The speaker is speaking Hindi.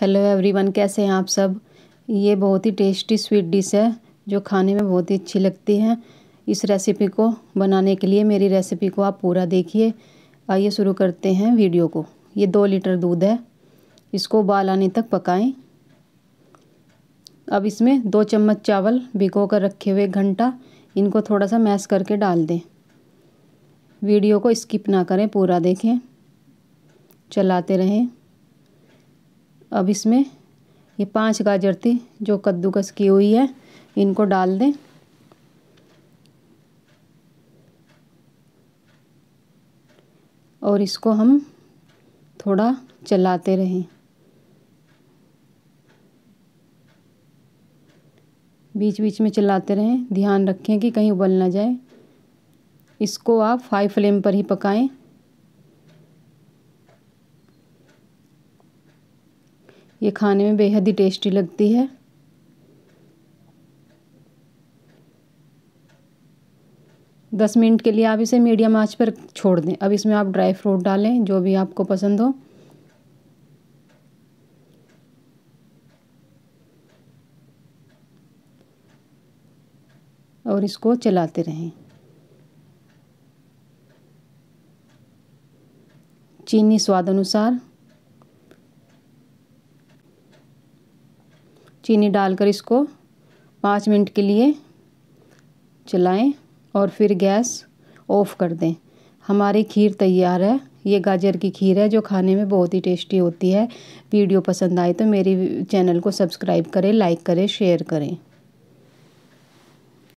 हेलो एवरीवन कैसे हैं आप सब ये बहुत ही टेस्टी स्वीट डिश है जो खाने में बहुत ही अच्छी लगती है इस रेसिपी को बनाने के लिए मेरी रेसिपी को आप पूरा देखिए आइए शुरू करते हैं वीडियो को ये दो लीटर दूध है इसको उबाल आने तक पकाएं अब इसमें दो चम्मच चावल भिगो कर रखे हुए घंटा इनको थोड़ा सा मैश करके डाल दें वीडियो को स्किप ना करें पूरा देखें चलाते रहें अब इसमें ये पांच गाजर थी जो कद्दूकस की हुई है इनको डाल दें और इसको हम थोड़ा चलाते रहें बीच बीच में चलाते रहें ध्यान रखें कि कहीं उबल ना जाए इसको आप हाई फ्लेम पर ही पकाएं ये खाने में बेहद ही टेस्टी लगती है दस मिनट के लिए आप इसे मीडियम आंच पर छोड़ दें अब इसमें आप ड्राई फ्रूट डालें जो भी आपको पसंद हो और इसको चलाते रहें चीनी स्वाद अनुसार चीनी डालकर इसको पाँच मिनट के लिए चलाएं और फिर गैस ऑफ़ कर दें हमारी खीर तैयार है ये गाजर की खीर है जो खाने में बहुत ही टेस्टी होती है वीडियो पसंद आए तो मेरी चैनल को सब्सक्राइब करें लाइक करें शेयर करें